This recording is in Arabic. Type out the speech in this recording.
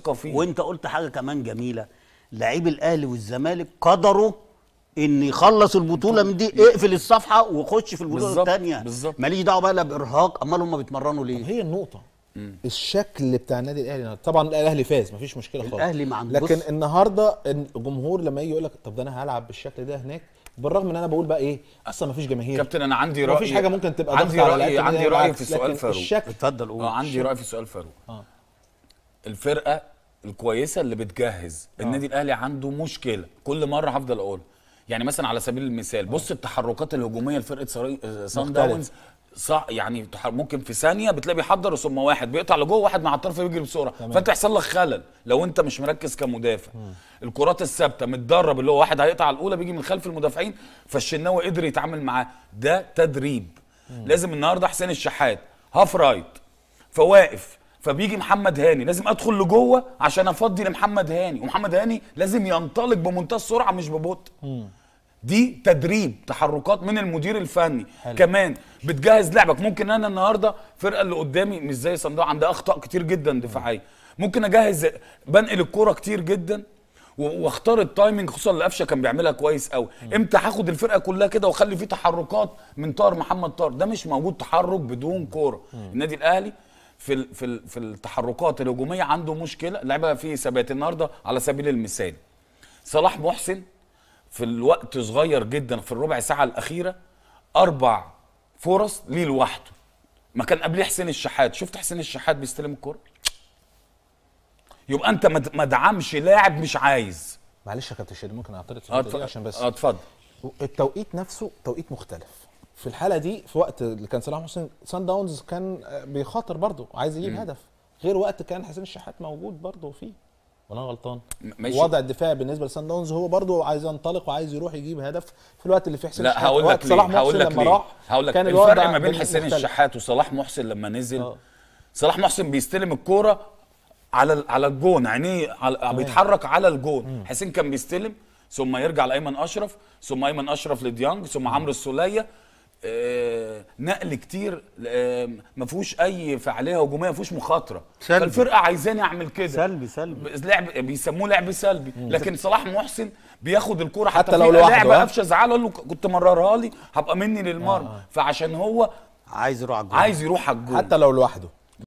فيه. وانت قلت حاجه كمان جميله لعيب الاهلي والزمالك قدروا ان يخلص البطوله من دي اقفل الصفحه وخش في البطوله الثانيه ماليش دعوه بقى لا بارهاق امال هم بيتمرنوا ليه هي النقطه مم. الشكل بتاع النادي الاهلي طبعا الاهلي فاز مفيش مشكله خالص الاهلي ما عندوش لكن النهارده الجمهور لما يجي يقول لك طب ده انا هلعب بالشكل ده هناك بالرغم ان انا بقول بقى ايه اصلا مفيش جماهير كابتن انا عندي راي مفيش حاجه ممكن تبقى عندي راي آه، عندي راي في سؤال فاروق اتفضل آه. قول عندي راي في سؤال فاروق الفرقه الكويسه اللي بتجهز أوه. النادي الاهلي عنده مشكله كل مره هفضل اقول يعني مثلا على سبيل المثال أوه. بص التحركات الهجوميه لفرقه آه، سان داونز صح يعني ممكن في ثانيه بتلاقي بيحضر ثم واحد بيقطع لجوه واحد مع الطرف بيجري بسرعه فانت يحصل لك خلل لو انت مش مركز كمدافع مم. الكرات الثابته متدرب اللي هو واحد هيقطع الاولى بيجي من خلف المدافعين فالشناوي قدر يتعامل معاه ده تدريب مم. لازم النهارده حسين الشحات هاف رايت فواقف فبيجي محمد هاني لازم ادخل لجوه عشان افضي لمحمد هاني ومحمد هاني لازم ينطلق بمنتهى السرعه مش ببطء دي تدريب تحركات من المدير الفني حلو. كمان بتجهز لعبك ممكن انا النهارده الفرقه اللي قدامي مش زي صندوق عندها اخطاء كتير جدا دفاعيه ممكن اجهز بنقل الكوره كتير جدا واختار التايمنج خصوصا اللي قفشه كان بيعملها كويس قوي امتى هاخد الفرقه كلها كده واخلي فيه تحركات من طار محمد طار ده مش موجود تحرك بدون كوره النادي الاهلي في في في التحركات الهجوميه عنده مشكله لعبها في ثبات النهارده على سبيل المثال صلاح محسن في الوقت صغير جدا في الربع ساعه الاخيره اربع فرص ليه لوحده ما كان قبليه حسين الشحات شفت حسين الشحات بيستلم الكره يبقى انت ما دعمش لاعب مش عايز معلش يا كابتن شادي ممكن اعترض عشان بس اه اتفضل التوقيت نفسه توقيت مختلف في الحاله دي في وقت اللي كان صلاح محسن سان داونز كان آه، بيخاطر برضه عايز يجيب هدف غير وقت كان حسين الشحات موجود برضه فيه ولا انا غلطان ماشي وضع الدفاع بالنسبه لسان داونز هو برضه عايز ينطلق وعايز يروح يجيب هدف في الوقت اللي فيه حسين لا هقول لك صلاح محسن هقول لك لما راح هقول لك الفرق ما بين حسين الشحات وصلاح محسن لما نزل أوه. صلاح محسن بيستلم الكوره على على الجون عينيه على بيتحرك على الجون مم. حسين كان بيستلم ثم يرجع لايمن اشرف ثم ايمن اشرف لديانج ثم عمرو السوليه آه، نقل كتير آه، ما فيهوش اي فعاليه هجوميه ما فيهوش مخاطره سلبي. فالفرقه عايزاني اعمل كده سلبي سلبي لعب بيسموه لعب سلبي مم. لكن صلاح محسن بياخد الكوره حتى, حتى لو لوحده لعبه آه. قفشه زعله قال له كنت مررها لي هبقى مني للمرمى آه. فعشان هو عايز يروح على الجول عايز يروح على الجول حتى لو لوحده